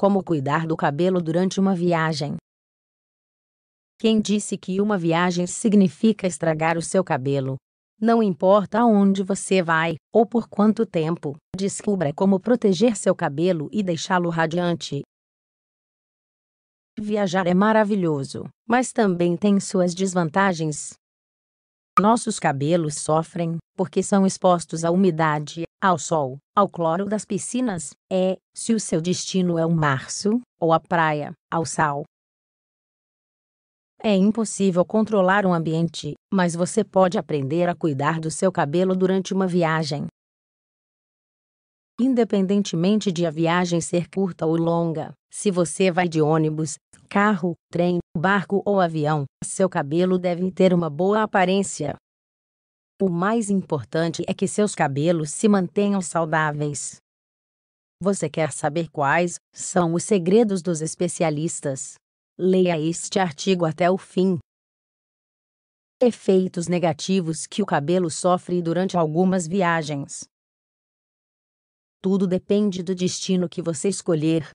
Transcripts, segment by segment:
Como cuidar do cabelo durante uma viagem? Quem disse que uma viagem significa estragar o seu cabelo? Não importa aonde você vai ou por quanto tempo, descubra como proteger seu cabelo e deixá-lo radiante. Viajar é maravilhoso, mas também tem suas desvantagens. Nossos cabelos sofrem porque são expostos à umidade, ao sol, ao cloro das piscinas, é, se o seu destino é o março, ou a praia, ao sal. É impossível controlar o um ambiente, mas você pode aprender a cuidar do seu cabelo durante uma viagem. Independentemente de a viagem ser curta ou longa, se você vai de ônibus, carro, trem, barco ou avião, seu cabelo deve ter uma boa aparência, o mais importante é que seus cabelos se mantenham saudáveis. Você quer saber quais são os segredos dos especialistas? Leia este artigo até o fim. Efeitos negativos que o cabelo sofre durante algumas viagens. Tudo depende do destino que você escolher.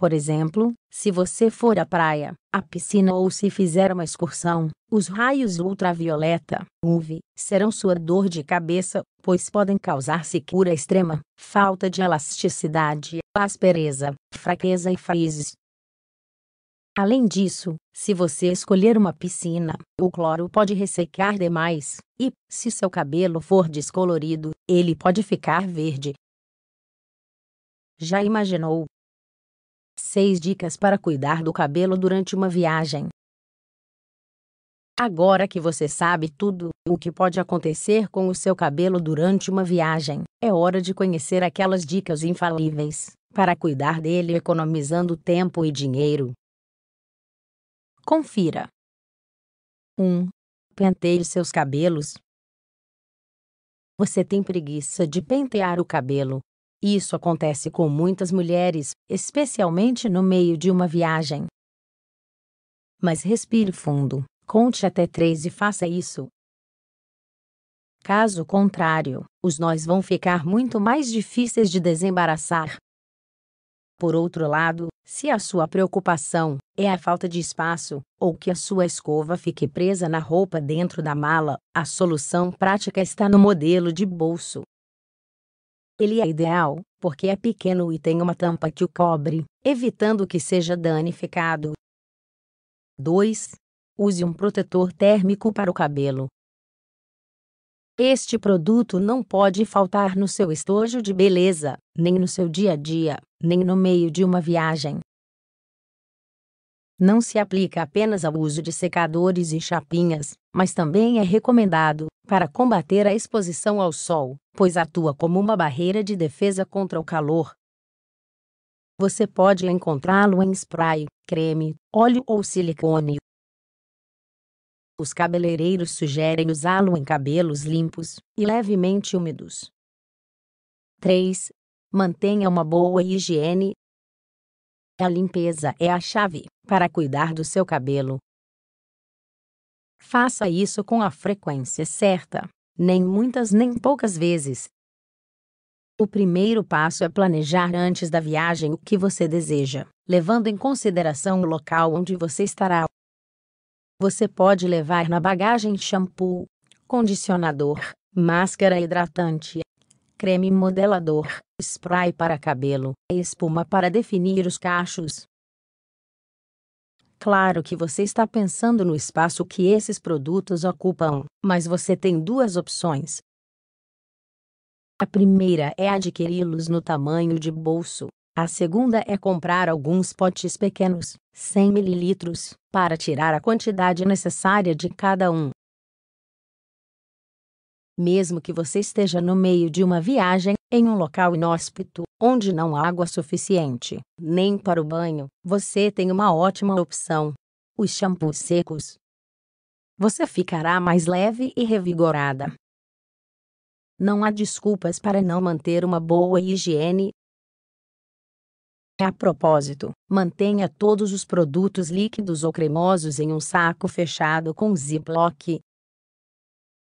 Por exemplo, se você for à praia, à piscina ou se fizer uma excursão, os raios ultravioleta UV serão sua dor de cabeça, pois podem causar secura extrema, falta de elasticidade, aspereza, fraqueza e faíses. Além disso, se você escolher uma piscina, o cloro pode ressecar demais, e, se seu cabelo for descolorido, ele pode ficar verde, já imaginou 6 dicas para cuidar do cabelo durante uma viagem. Agora que você sabe tudo o que pode acontecer com o seu cabelo durante uma viagem, é hora de conhecer aquelas dicas infalíveis para cuidar dele economizando tempo e dinheiro. Confira. 1. Penteie seus cabelos. Você tem preguiça de pentear o cabelo isso acontece com muitas mulheres, especialmente no meio de uma viagem. Mas respire fundo, conte até três e faça isso. Caso contrário, os nós vão ficar muito mais difíceis de desembaraçar. Por outro lado, se a sua preocupação é a falta de espaço, ou que a sua escova fique presa na roupa dentro da mala, a solução prática está no modelo de bolso, ele é ideal, porque é pequeno e tem uma tampa que o cobre, evitando que seja danificado. 2. Use um protetor térmico para o cabelo. Este produto não pode faltar no seu estojo de beleza, nem no seu dia a dia, nem no meio de uma viagem não se aplica apenas ao uso de secadores e chapinhas, mas também é recomendado para combater a exposição ao sol, pois atua como uma barreira de defesa contra o calor. Você pode encontrá-lo em spray, creme, óleo ou silicone. Os cabeleireiros sugerem usá-lo em cabelos limpos e levemente úmidos. 3. Mantenha uma boa higiene a limpeza é a chave para cuidar do seu cabelo. Faça isso com a frequência certa, nem muitas nem poucas vezes. O primeiro passo é planejar antes da viagem o que você deseja, levando em consideração o local onde você estará. Você pode levar na bagagem shampoo, condicionador, máscara hidratante, creme modelador, spray para cabelo, espuma para definir os cachos. Claro que você está pensando no espaço que esses produtos ocupam, mas você tem duas opções. A primeira é adquiri-los no tamanho de bolso. A segunda é comprar alguns potes pequenos, 100 ml, para tirar a quantidade necessária de cada um mesmo que você esteja no meio de uma viagem, em um local inóspito, onde não há água suficiente, nem para o banho, você tem uma ótima opção: os shampoos secos. Você ficará mais leve e revigorada. Não há desculpas para não manter uma boa higiene. A propósito, mantenha todos os produtos líquidos ou cremosos em um saco fechado com ziploc,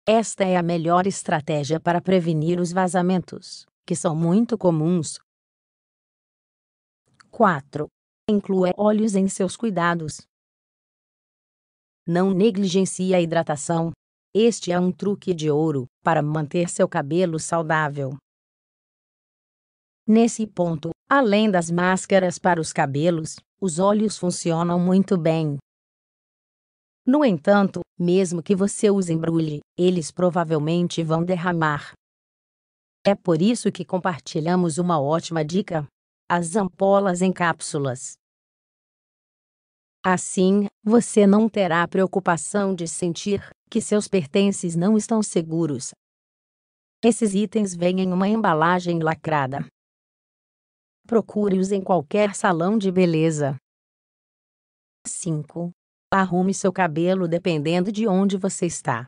esta é a melhor estratégia para prevenir os vazamentos, que são muito comuns. 4. Inclua óleos em seus cuidados. Não negligencie a hidratação. Este é um truque de ouro para manter seu cabelo saudável. Nesse ponto, além das máscaras para os cabelos, os óleos funcionam muito bem no entanto, mesmo que você os embrulhe, eles provavelmente vão derramar. É por isso que compartilhamos uma ótima dica: as ampolas em cápsulas. Assim, você não terá preocupação de sentir que seus pertences não estão seguros. Esses itens vêm em uma embalagem lacrada. Procure-os em qualquer salão de beleza. 5. Arrume seu cabelo dependendo de onde você está.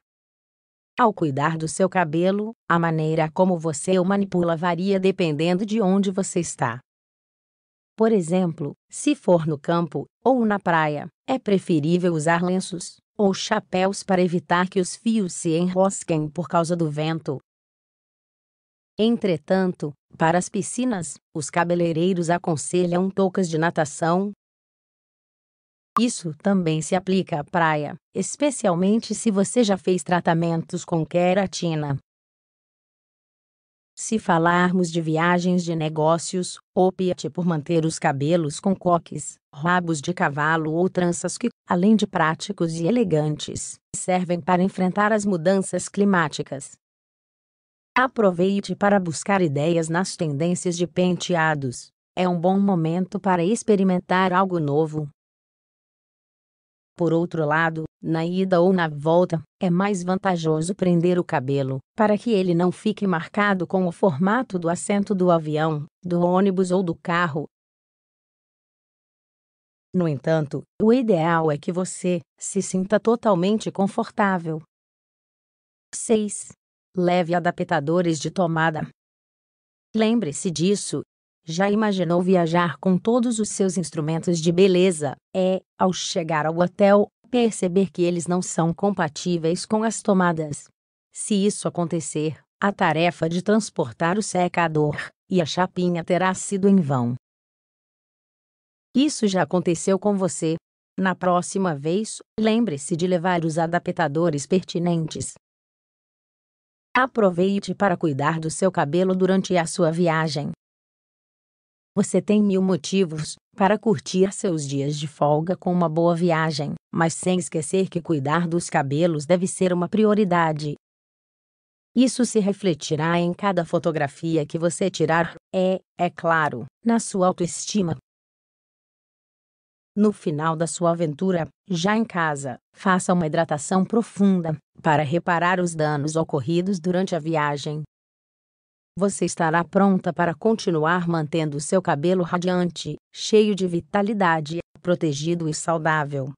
Ao cuidar do seu cabelo, a maneira como você o manipula varia dependendo de onde você está. Por exemplo, se for no campo ou na praia, é preferível usar lenços ou chapéus para evitar que os fios se enrosquem por causa do vento. Entretanto, para as piscinas, os cabeleireiros aconselham toucas de natação isso também se aplica à praia, especialmente se você já fez tratamentos com queratina. Se falarmos de viagens de negócios, opte por manter os cabelos com coques, rabos de cavalo ou tranças que, além de práticos e elegantes, servem para enfrentar as mudanças climáticas. Aproveite para buscar ideias nas tendências de penteados. É um bom momento para experimentar algo novo, por outro lado, na ida ou na volta, é mais vantajoso prender o cabelo, para que ele não fique marcado com o formato do assento do avião, do ônibus ou do carro. No entanto, o ideal é que você se sinta totalmente confortável. 6. Leve adaptadores de tomada. Lembre-se disso já imaginou viajar com todos os seus instrumentos de beleza? É, ao chegar ao hotel, perceber que eles não são compatíveis com as tomadas. Se isso acontecer, a tarefa de transportar o secador e a chapinha terá sido em vão. Isso já aconteceu com você. Na próxima vez, lembre-se de levar os adaptadores pertinentes. Aproveite para cuidar do seu cabelo durante a sua viagem. Você tem mil motivos para curtir seus dias de folga com uma boa viagem, mas sem esquecer que cuidar dos cabelos deve ser uma prioridade. Isso se refletirá em cada fotografia que você tirar, é, é claro, na sua autoestima. No final da sua aventura, já em casa, faça uma hidratação profunda para reparar os danos ocorridos durante a viagem você estará pronta para continuar mantendo seu cabelo radiante, cheio de vitalidade, protegido e saudável.